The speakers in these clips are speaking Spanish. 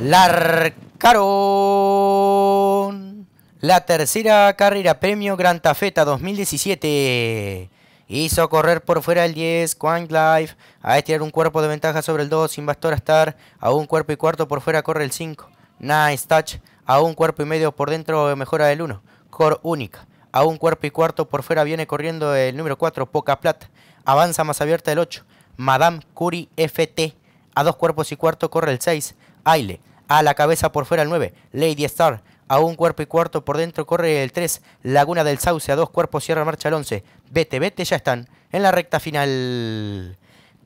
Larcaron. La tercera carrera premio Gran Tafeta 2017. Hizo correr por fuera el 10, Quang Life. A estirar un cuerpo de ventaja sobre el 2, Invastor Star. A un cuerpo y cuarto por fuera corre el 5. Nice Touch. A un cuerpo y medio por dentro mejora el 1. Core Única. A un cuerpo y cuarto por fuera viene corriendo el número 4, Poca Plata. Avanza más abierta el 8. Madame Curie FT. A dos cuerpos y cuarto corre el 6. Aile. A la cabeza por fuera el 9, Lady Star. A un cuerpo y cuarto por dentro corre el 3, Laguna del Sauce. A dos cuerpos cierra marcha el 11. Vete, vete, ya están en la recta final.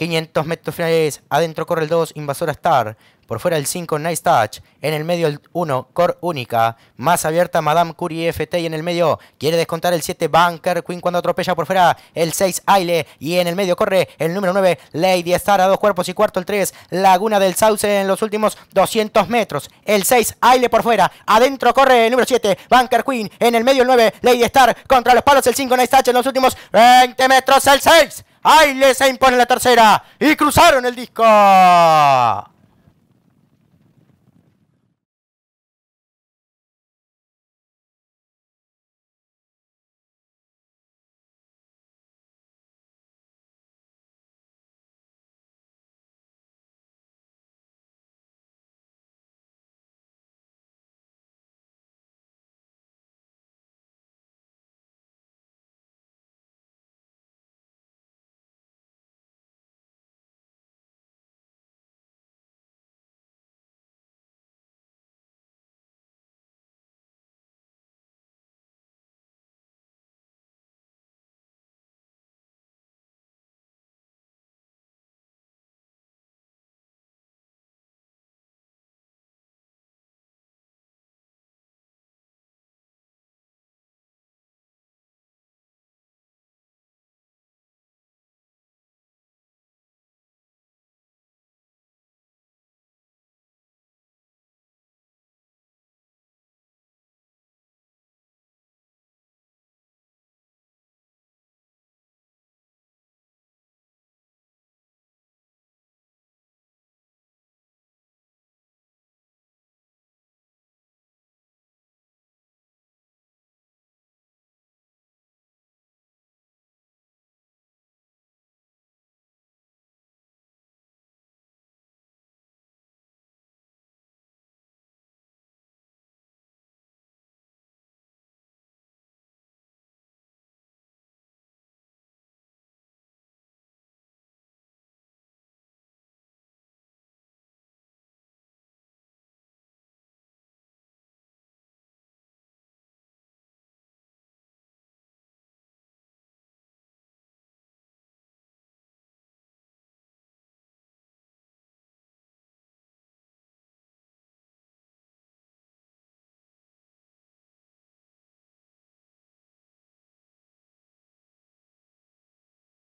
500 metros finales, adentro corre el 2, Invasora Star, por fuera el 5, Nice Touch, en el medio el 1, Core Única, más abierta Madame Curie FT y en el medio quiere descontar el 7, Bunker Queen cuando atropella por fuera el 6, Aile y en el medio corre el número 9, Lady Star a dos cuerpos y cuarto el 3, Laguna del Sauce en los últimos 200 metros, el 6, Aile por fuera, adentro corre el número 7, Bunker Queen, en el medio el 9, Lady Star contra los palos el 5, Nice Touch en los últimos 20 metros el 6 se impone la tercera y cruzaron el disco.